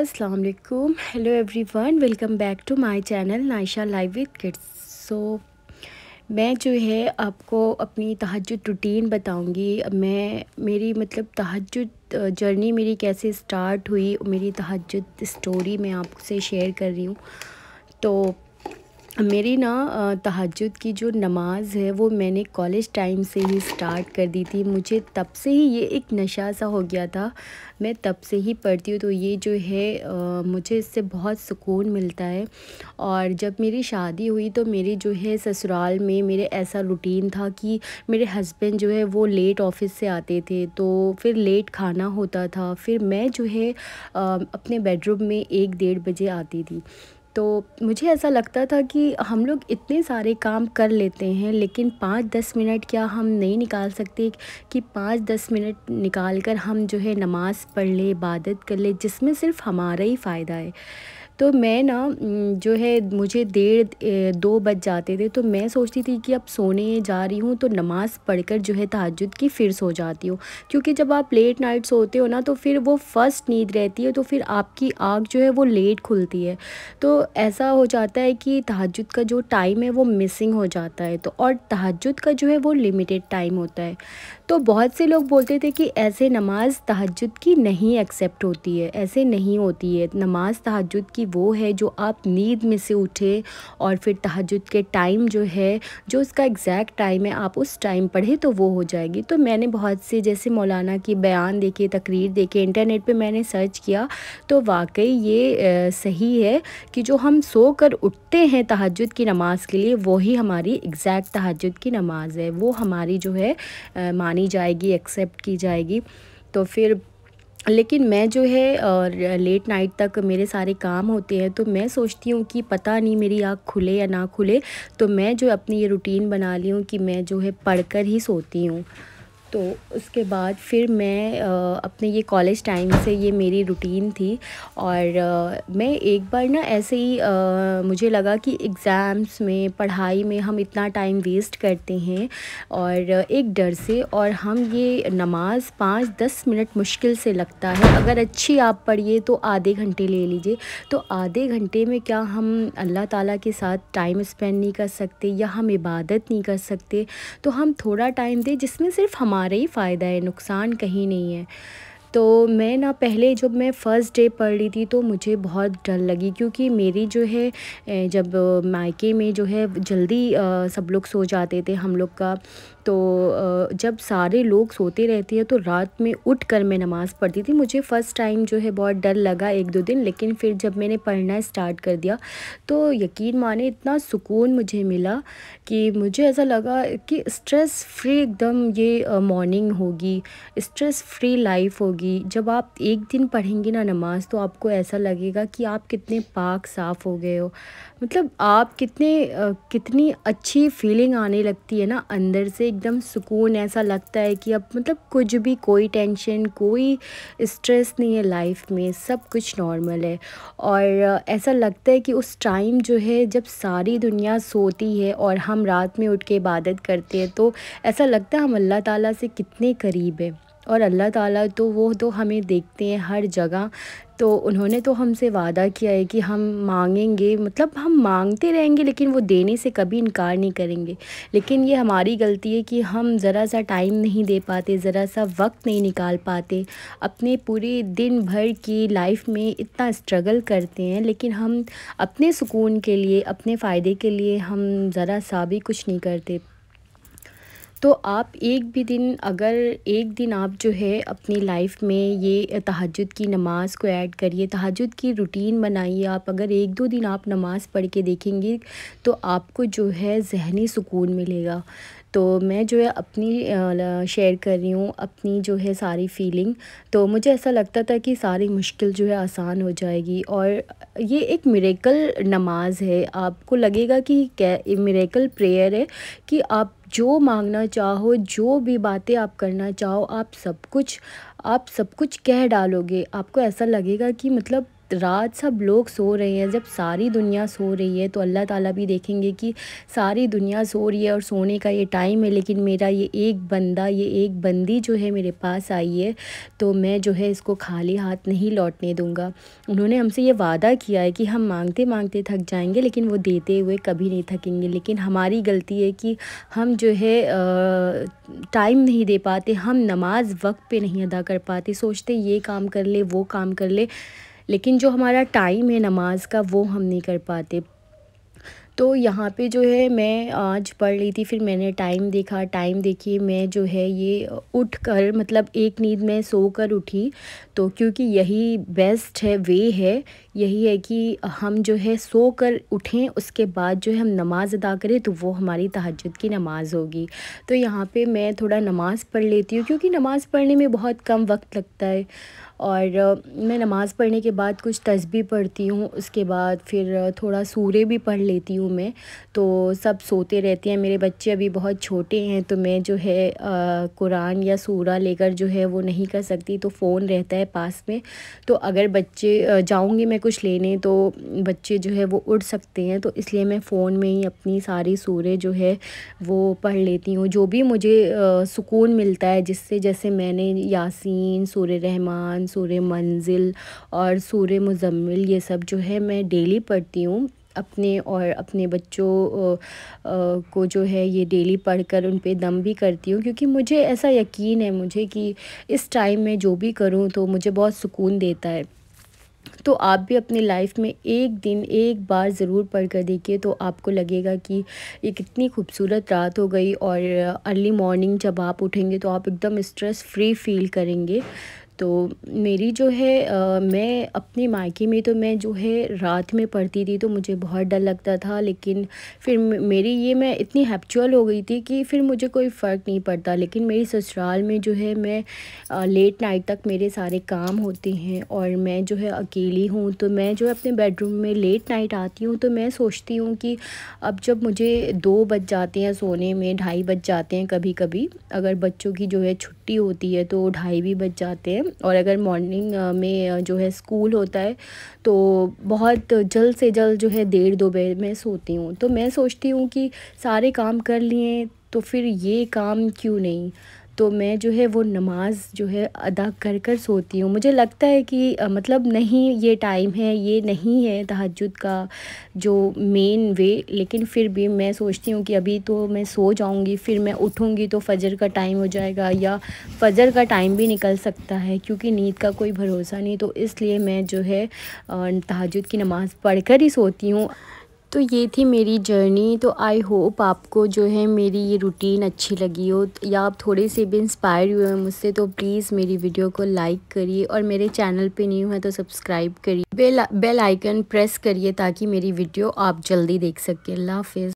अस्सलाम वालेकुम hello everyone welcome back to my channel Naisha live with kids so मैं जो है आपको अपनी तहजद रूटीन बताऊंगी मैं मेरी मतलब तहजद जर्नी मेरी कैसे स्टार्ट हुई मेरी तहजद स्टोरी मैं आपसे शेयर कर रही हूँ तो मेरी ना तहजद की जो नमाज़ है वो मैंने कॉलेज टाइम से ही स्टार्ट कर दी थी मुझे तब से ही ये एक नशा सा हो गया था मैं तब से ही पढ़ती हूँ तो ये जो है आ, मुझे इससे बहुत सुकून मिलता है और जब मेरी शादी हुई तो मेरी जो है ससुराल में मेरे ऐसा रूटीन था कि मेरे हस्बैंड जो है वो लेट ऑफिस से आते थे तो फिर लेट खाना होता था फिर मैं जो है आ, अपने बेडरूम में एक डेढ़ बजे आती थी तो मुझे ऐसा लगता था कि हम लोग इतने सारे काम कर लेते हैं लेकिन पाँच दस मिनट क्या हम नहीं निकाल सकते कि पाँच दस मिनट निकाल कर हम जो है नमाज़ पढ़ ले इबादत कर ले जिसमें सिर्फ हमारा ही फ़ायदा है तो मैं ना जो है मुझे डेढ़ दो बज जाते थे तो मैं सोचती थी कि अब सोने जा रही हूँ तो नमाज़ पढ़कर जो है तहजद की फिर सो जाती हूँ क्योंकि जब आप लेट नाइट सोते हो ना तो फिर वो फर्स्ट नींद रहती है तो फिर आपकी आँख जो है वो लेट खुलती है तो ऐसा हो जाता है कि तहजद का जो टाइम है वो मिसिंग हो जाता है तो और तहजद का जो है वो लिमिटेड टाइम होता है तो बहुत से लोग बोलते थे कि ऐसे नमाज़ तहजद की नहीं एक्सेप्ट होती है ऐसे नहीं होती है नमाज़ तहजद की वो है जो आप नींद में से उठे और फिर तहजद के टाइम जो है जो उसका एग्जैक्ट टाइम है आप उस टाइम पढ़े तो वो हो जाएगी तो मैंने बहुत से जैसे मौलाना की बयान देखे तकरीर देखे इंटरनेट पे मैंने सर्च किया तो वाकई ये आ, सही है कि जो हम सो कर उठते हैं तहजद की नमाज़ के लिए वही हमारी एग्ज़ैक्ट तहजद की नमाज़ है वो हमारी जो है आ, मानी जाएगी एक्सेप्ट की जाएगी तो फिर लेकिन मैं जो है और लेट नाइट तक मेरे सारे काम होते हैं तो मैं सोचती हूँ कि पता नहीं मेरी आँख खुले या ना खुले तो मैं जो अपनी ये रूटीन बना ली हूँ कि मैं जो है पढ़कर ही सोती हूँ तो उसके बाद फिर मैं अपने ये कॉलेज टाइम से ये मेरी रूटीन थी और मैं एक बार ना ऐसे ही मुझे लगा कि एग्ज़ाम्स में पढ़ाई में हम इतना टाइम वेस्ट करते हैं और एक डर से और हम ये नमाज़ पाँच दस मिनट मुश्किल से लगता है अगर अच्छी आप पढ़िए तो आधे घंटे ले लीजिए तो आधे घंटे में क्या हम अल्लाह ताला के साथ टाइम स्पेंड नहीं कर सकते या हम इबादत नहीं कर सकते तो हम थोड़ा टाइम दें जिसमें सिर्फ हमारे हमारा ही फ़ायदा है नुकसान कहीं नहीं है तो मैं ना पहले जब मैं फ़र्स्ट डे पढ़ रही थी तो मुझे बहुत डर लगी क्योंकि मेरी जो है जब मायके में जो है जल्दी सब लोग सो जाते थे हम लोग का तो जब सारे लोग सोते रहते हैं तो रात में उठ कर मैं नमाज़ पढ़ती थी मुझे फ़र्स्ट टाइम जो है बहुत डर लगा एक दो दिन लेकिन फिर जब मैंने पढ़ना स्टार्ट कर दिया तो यकीन माने इतना सुकून मुझे मिला कि मुझे ऐसा लगा कि स्ट्रेस फ्री एकदम ये मॉर्निंग होगी स्ट्रेस फ्री लाइफ होगी जब आप एक दिन पढ़ेंगे ना नमाज़ तो आपको ऐसा लगेगा कि आप कितने पाक साफ़ हो गए हो मतलब आप कितने कितनी अच्छी फीलिंग आने लगती है ना अंदर से एकदम सुकून ऐसा लगता है कि अब मतलब कुछ भी कोई टेंशन कोई स्ट्रेस नहीं है लाइफ में सब कुछ नॉर्मल है और ऐसा लगता है कि उस टाइम जो है जब सारी दुनिया सोती है और हम रात में उठ के इबादत करते हैं तो ऐसा लगता है हम अल्लाह ताला से कितने करीब है और अल्लाह ताला तो वो तो हमें देखते हैं हर जगह तो उन्होंने तो हमसे वादा किया है कि हम मांगेंगे मतलब हम मांगते रहेंगे लेकिन वो देने से कभी इनकार नहीं करेंगे लेकिन ये हमारी गलती है कि हम ज़रा सा टाइम नहीं दे पाते ज़रा सा वक्त नहीं निकाल पाते अपने पूरे दिन भर की लाइफ में इतना स्ट्रगल करते हैं लेकिन हम अपने सुकून के लिए अपने फ़ायदे के लिए हम ज़रा सा भी कुछ नहीं करते तो आप एक भी दिन अगर एक दिन आप जो है अपनी लाइफ में ये तहजद की नमाज़ को ऐड करिए तहजद की रूटीन बनाइए आप अगर एक दो दिन आप नमाज़ पढ़ के देखेंगे तो आपको जो है जहनी सुकून मिलेगा तो मैं जो है अपनी शेयर कर रही हूँ अपनी जो है सारी फीलिंग तो मुझे ऐसा लगता था कि सारी मुश्किल जो है आसान हो जाएगी और ये एक मेरेकल नमाज है आपको लगेगा कि क्या मेरेकल प्रेयर है कि आप जो मांगना चाहो जो भी बातें आप करना चाहो आप सब कुछ आप सब कुछ कह डालोगे आपको ऐसा लगेगा कि मतलब रात सब लोग सो रहे हैं जब सारी दुनिया सो रही है तो अल्लाह ताला भी देखेंगे कि सारी दुनिया सो रही है और सोने का ये टाइम है लेकिन मेरा ये एक बंदा ये एक बंदी जो है मेरे पास आई है तो मैं जो है इसको खाली हाथ नहीं लौटने दूँगा उन्होंने हमसे ये वादा किया है कि हम मांगते मांगते थक जाएंगे लेकिन वो देते हुए कभी नहीं थकेंगे लेकिन हमारी गलती है कि हम जो है टाइम नहीं दे पाते हम नमाज वक्त पर नहीं अदा कर पाते सोचते ये काम कर ले वो काम कर ले लेकिन जो हमारा टाइम है नमाज का वो हम नहीं कर पाते तो यहाँ पे जो है मैं आज पढ़ रही थी फिर मैंने टाइम देखा टाइम देखिए मैं जो है ये उठ कर मतलब एक नींद में सो कर उठी तो क्योंकि यही बेस्ट है वे है यही है कि हम जो है सो कर उठें उसके बाद जो है हम नमाज़ अदा करें तो वो हमारी तहजद की नमाज़ होगी तो यहाँ पे मैं थोड़ा नमाज़ पढ़ लेती हूँ क्योंकि नमाज़ पढ़ने में बहुत कम वक्त लगता है और मैं नमाज़ पढ़ने के बाद कुछ तस्बी पढ़ती हूँ उसके बाद फिर थोड़ा सूर्य भी पढ़ लेती हूँ मैं तो सब सोते रहते हैं मेरे बच्चे अभी बहुत छोटे हैं तो मैं जो है कुरान या सूरा लेकर जो है वो नहीं कर सकती तो फ़ोन रहता है पास में तो अगर बच्चे जाऊँगी मैं कुछ लेने तो बच्चे जो है वो उड़ सकते हैं तो इसलिए मैं फ़ोन में ही अपनी सारी सूर्य जो है वो पढ़ लेती हूँ जो भी मुझे सुकून मिलता है जिससे जैसे मैंने यासीन सूर्य रहमान सूर्य मंजिल और सूर्य मुजम्मिल ये सब जो है मैं डेली पढ़ती हूँ अपने और अपने बच्चों को जो है ये डेली पढ़कर उन पर दम भी करती हूँ क्योंकि मुझे ऐसा यकीन है मुझे कि इस टाइम में जो भी करूँ तो मुझे बहुत सुकून देता है तो आप भी अपनी लाइफ में एक दिन एक बार ज़रूर पढ़ कर देखिए तो आपको लगेगा कि ये कितनी खूबसूरत रात हो गई और अर्ली मॉर्निंग जब आप उठेंगे तो आप एकदम स्ट्रेस फ्री फील करेंगे तो मेरी जो है आ, मैं अपने मायके में तो मैं जो है रात में पढ़ती थी तो मुझे बहुत डर लगता था लेकिन फिर मेरी ये मैं इतनी हैप्चुअल हो गई थी कि फिर मुझे कोई फ़र्क नहीं पड़ता लेकिन मेरी ससुराल में जो है मैं आ, लेट नाइट तक मेरे सारे काम होते हैं और मैं जो है अकेली हूँ तो मैं जो है अपने बेडरूम में लेट नाइट आती हूँ तो मैं सोचती हूँ कि अब जब मुझे दो बज जाते हैं सोने में ढाई बज जाते हैं कभी कभी अगर बच्चों की जो है छुट्टी होती है तो ढाई भी बज जाते हैं और अगर मॉर्निंग में जो है स्कूल होता है तो बहुत जल्द से जल्द जो है डेढ़ दो बजे मैं सोती हूँ तो मैं सोचती हूँ कि सारे काम कर लिए तो फिर ये काम क्यों नहीं तो मैं जो है वो नमाज़ जो है अदा कर कर सोती हूँ मुझे लगता है कि मतलब नहीं ये टाइम है ये नहीं है तहजद का जो मेन वे लेकिन फिर भी मैं सोचती हूँ कि अभी तो मैं सो जाऊँगी फिर मैं उठूँगी तो फजर का टाइम हो जाएगा या फजर का टाइम भी निकल सकता है क्योंकि नींद का कोई भरोसा नहीं तो इसलिए मैं जो है तहजद की नमाज़ पढ़ कर ही सोती हूँ तो ये थी मेरी जर्नी तो आई होप आपको जो है मेरी ये रूटीन अच्छी लगी हो या आप थोड़े से भी इंस्पायर हुए हैं मुझसे तो प्लीज़ मेरी वीडियो को लाइक करिए और मेरे चैनल पे न्यू है तो सब्सक्राइब करिए बेल बेल आइकन प्रेस करिए ताकि मेरी वीडियो आप जल्दी देख सकें अल्लाह हाफिज़